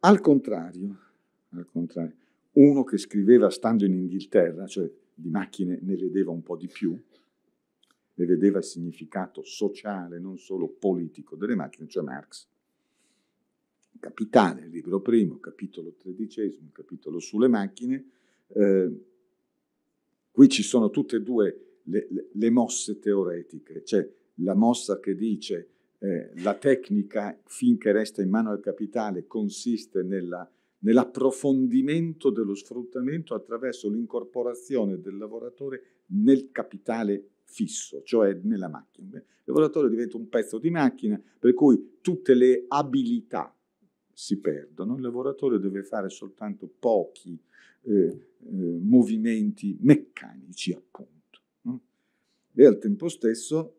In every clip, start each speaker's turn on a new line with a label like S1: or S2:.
S1: Al contrario, al contrario, uno che scriveva stando in Inghilterra, cioè di macchine ne vedeva un po' di più, ne vedeva il significato sociale, non solo politico delle macchine, cioè Marx. Capitale, libro primo, capitolo tredicesimo, capitolo sulle macchine. Eh, qui ci sono tutte e due le, le, le mosse teoretiche, cioè la mossa che dice eh, la tecnica, finché resta in mano al capitale, consiste nella, nell'approfondimento dello sfruttamento attraverso l'incorporazione del lavoratore nel capitale fisso, cioè nella macchina. Il lavoratore diventa un pezzo di macchina per cui tutte le abilità si perdono, il lavoratore deve fare soltanto pochi eh, eh, movimenti meccanici, appunto. No? E al tempo stesso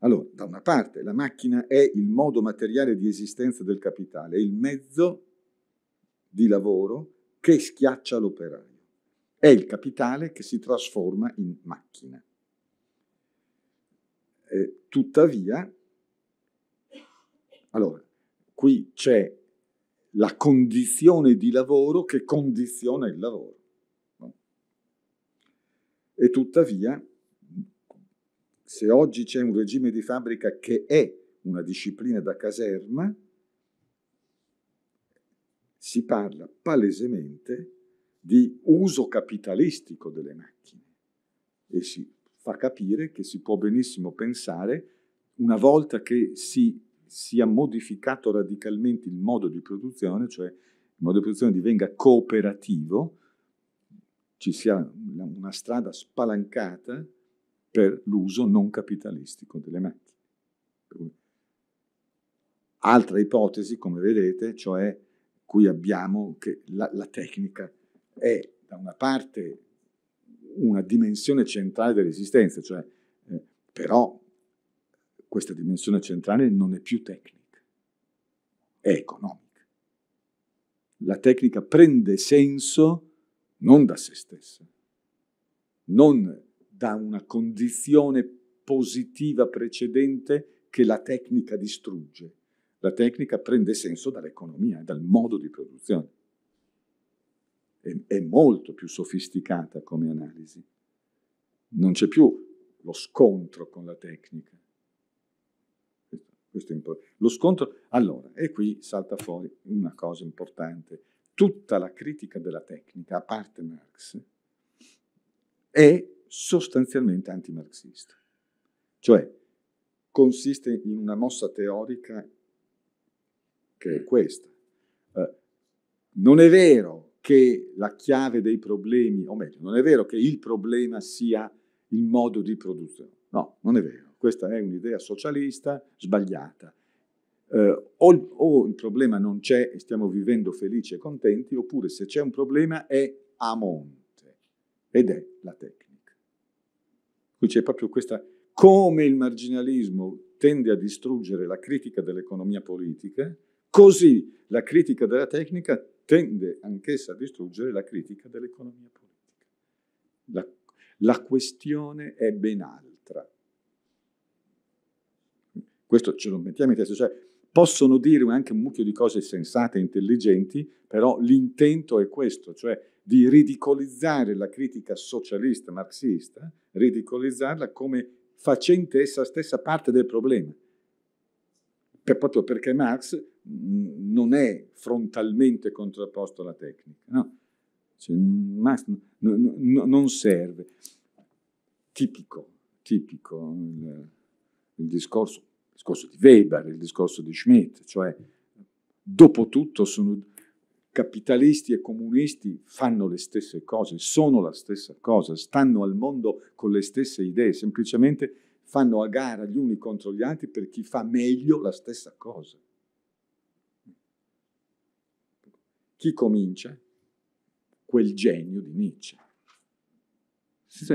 S1: allora, da una parte la macchina è il modo materiale di esistenza del capitale, è il mezzo di lavoro che schiaccia l'operaio. È il capitale che si trasforma in macchina. Eh, tuttavia, allora, qui c'è la condizione di lavoro che condiziona il lavoro. No? E tuttavia se oggi c'è un regime di fabbrica che è una disciplina da caserma, si parla palesemente di uso capitalistico delle macchine e si fa capire che si può benissimo pensare, una volta che si sia modificato radicalmente il modo di produzione, cioè il modo di produzione divenga cooperativo, ci sia una strada spalancata per l'uso non capitalistico delle macchine. Altra ipotesi, come vedete, cioè qui abbiamo che la, la tecnica è da una parte una dimensione centrale dell'esistenza, cioè eh, però questa dimensione centrale non è più tecnica, è economica. La tecnica prende senso non da se stessa, non da una condizione positiva precedente che la tecnica distrugge. La tecnica prende senso dall'economia, dal modo di produzione. È, è molto più sofisticata come analisi. Non c'è più lo scontro con la tecnica. Questo è importante. Lo scontro, allora, e qui salta fuori una cosa importante. Tutta la critica della tecnica, a parte Marx, è sostanzialmente antimarxista. Cioè, consiste in una mossa teorica che è questa. Eh, non è vero che la chiave dei problemi, o meglio, non è vero che il problema sia il modo di produzione. No, non è vero. Questa è un'idea socialista sbagliata. Eh, o, o il problema non c'è e stiamo vivendo felici e contenti, oppure se c'è un problema è a monte ed è la tecnica. Qui c'è proprio questa, come il marginalismo tende a distruggere la critica dell'economia politica, così la critica della tecnica tende anch'essa a distruggere la critica dell'economia politica. La, la questione è ben altra. Questo ce lo mettiamo in testa, cioè possono dire anche un mucchio di cose sensate e intelligenti, però l'intento è questo, cioè di ridicolizzare la critica socialista marxista, ridicolizzarla come facente essa stessa parte del problema. Per, proprio perché Marx mh, mm, non è frontalmente contrapposto alla tecnica, no? cioè, Marx n- n- n- non serve. Tipico, tipico il, il discorso discorso di Weber, il discorso di Schmidt, cioè dopo tutto sono capitalisti e comunisti fanno le stesse cose, sono la stessa cosa, stanno al mondo con le stesse idee, semplicemente fanno a gara gli uni contro gli altri per chi fa meglio la stessa cosa. Chi comincia? Quel genio di Nietzsche.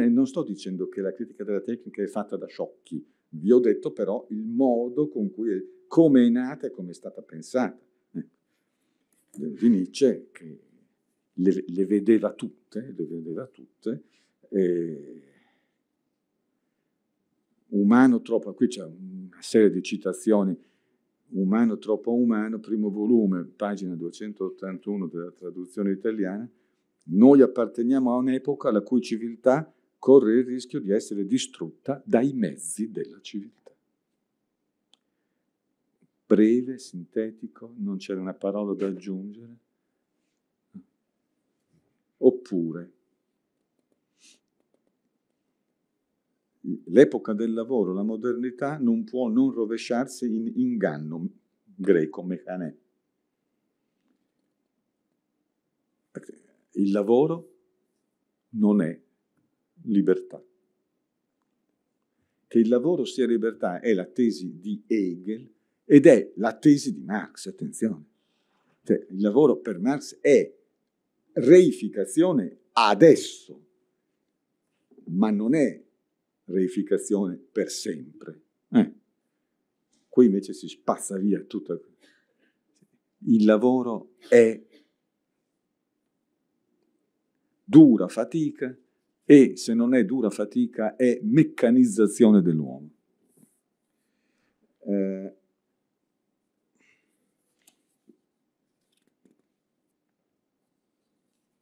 S1: Non sto dicendo che la critica della tecnica è fatta da sciocchi, vi ho detto però il modo con cui è, come è nata e come è stata pensata. Ecco. Eh, di Nietzsche che le, le vedeva tutte, le vedeva tutte, eh, umano troppo, qui c'è una serie di citazioni, umano troppo umano, primo volume, pagina 281 della traduzione italiana, noi apparteniamo a un'epoca la cui civiltà corre il rischio di essere distrutta dai mezzi della civiltà. Breve, sintetico, non c'era una parola da aggiungere. Oppure, l'epoca del lavoro, la modernità, non può non rovesciarsi in inganno greco, mecanè. Il lavoro non è libertà. Che il lavoro sia libertà è la tesi di Hegel ed è la tesi di Marx, attenzione. Cioè, il lavoro per Marx è reificazione adesso, ma non è reificazione per sempre. Eh. Qui invece si spazza via tutto. Il lavoro è dura fatica e, se non è dura fatica, è meccanizzazione dell'uomo. Eh,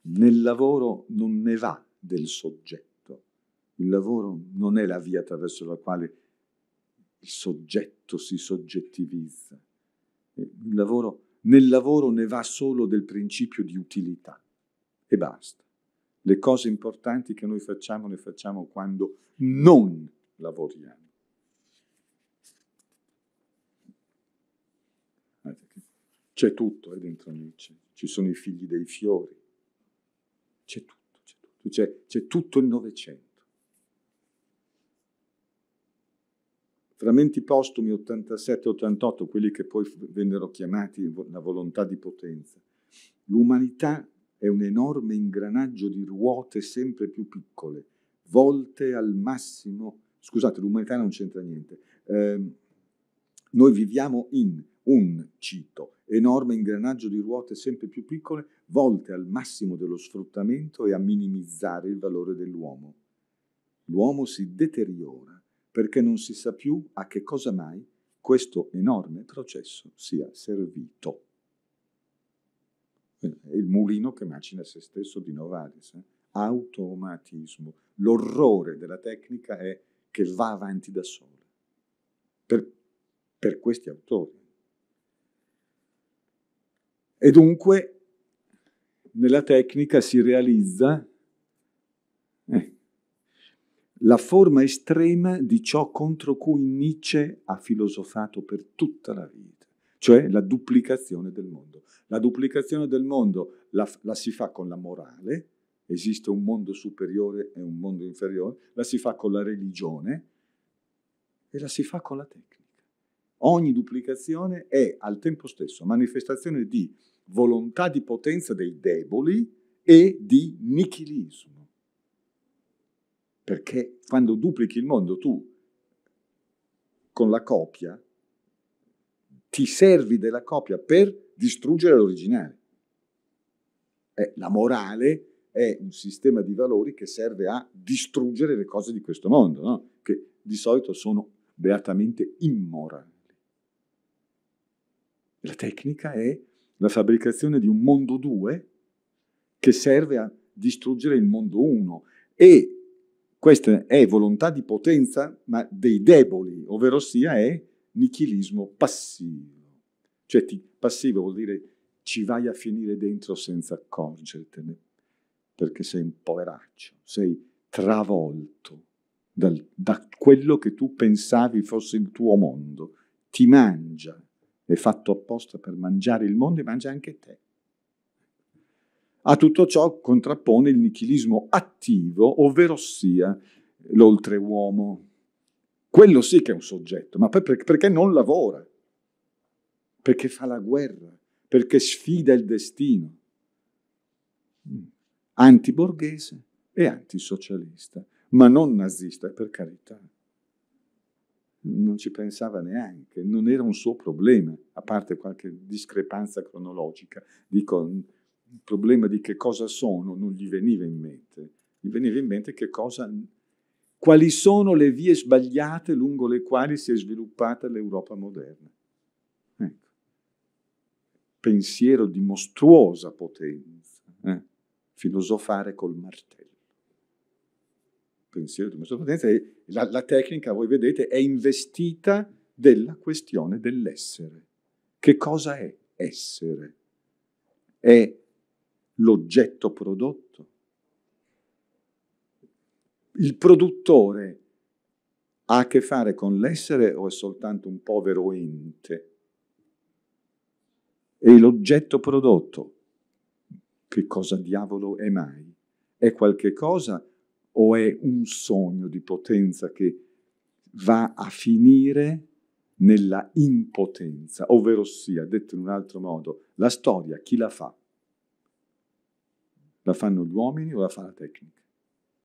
S1: nel lavoro non ne va del soggetto. Il lavoro non è la via attraverso la quale il soggetto si soggettivizza. Eh, il Lavoro, nel lavoro ne va solo del principio di utilità e basta. Le cose importanti che noi facciamo le facciamo quando non lavoriamo. C'è tutto eh, dentro Nietzsche, ci sono i figli dei fiori, c'è tutto, c'è tutto, c'è, c'è tutto il Novecento. Frammenti postumi 87-88, quelli che poi vennero chiamati la volontà di potenza. L'umanità è un enorme ingranaggio di ruote sempre più piccole, volte al massimo. Scusate, l'umanità non c'entra niente. Eh, noi viviamo in un, cito, enorme ingranaggio di ruote sempre più piccole, volte al massimo dello sfruttamento e a minimizzare il valore dell'uomo. L'uomo si deteriora perché non si sa più a che cosa mai questo enorme processo sia servito. Eh, il mulino che macina se stesso di Novalis. Eh? Automatismo. L'orrore della tecnica è che va avanti da sola. Per, per questi autori. E dunque nella tecnica si realizza eh, la forma estrema di ciò contro cui Nietzsche ha filosofato per tutta la vita cioè la duplicazione del mondo. La duplicazione del mondo la, la si fa con la morale, esiste un mondo superiore e un mondo inferiore, la si fa con la religione e la si fa con la tecnica. Ogni duplicazione è al tempo stesso manifestazione di volontà di potenza dei deboli e di nichilismo. Perché quando duplichi il mondo tu con la copia ti servi della copia per distruggere l'originale. Eh, la morale è un sistema di valori che serve a distruggere le cose di questo mondo, no? che di solito sono beatamente immorali. La tecnica è la fabbricazione di un mondo 2 che serve a distruggere il mondo 1 e questa è volontà di potenza, ma dei deboli, ovvero sia è nichilismo passivo. Cioè ti, passivo vuol dire ci vai a finire dentro senza accorgertene, perché sei un poveraccio, sei travolto dal, da quello che tu pensavi fosse il tuo mondo. Ti mangia, è fatto apposta per mangiare il mondo e mangia anche te. A tutto ciò contrappone il nichilismo attivo, ovvero sia l'oltreuomo, quello sì che è un soggetto, ma perché non lavora, perché fa la guerra, perché sfida il destino. Mm. Antiborghese e antisocialista, ma non nazista, per carità. Non ci pensava neanche, non era un suo problema, a parte qualche discrepanza cronologica. Dico, mm, il problema di che cosa sono non gli veniva in mente, gli veniva in mente che cosa quali sono le vie sbagliate lungo le quali si è sviluppata l'Europa moderna. Ecco. Pensiero di mostruosa potenza, eh? filosofare col martello. Pensiero di mostruosa potenza, è, la, la tecnica, voi vedete, è investita della questione dell'essere. Che cosa è essere? È l'oggetto prodotto? il produttore ha a che fare con l'essere o è soltanto un povero ente? E l'oggetto prodotto, che cosa diavolo è mai? È qualche cosa o è un sogno di potenza che va a finire nella impotenza, ovvero sia, detto in un altro modo, la storia chi la fa? La fanno gli uomini o la fa la tecnica?